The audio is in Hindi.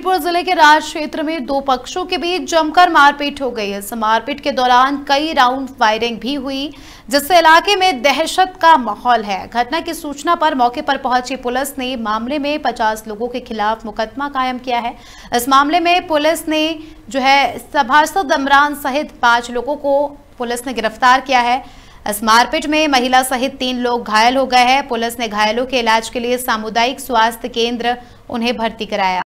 हमीरपुर जिले के राज क्षेत्र में दो पक्षों के बीच जमकर मारपीट हो गई इस मारपीट के दौरान कई राउंड फायरिंग भी हुई जिससे इलाके में दहशत का माहौल है घटना की सूचना पर मौके पर पहुंची पुलिस ने मामले में 50 लोगों के खिलाफ मुकदमा कायम किया है इस मामले में पुलिस ने जो है सभासद इमरान सहित पांच लोगों को पुलिस ने गिरफ्तार किया है इस मारपीट में महिला सहित तीन लोग घायल हो गए हैं पुलिस ने घायलों के इलाज के लिए सामुदायिक स्वास्थ्य केंद्र उन्हें भर्ती कराया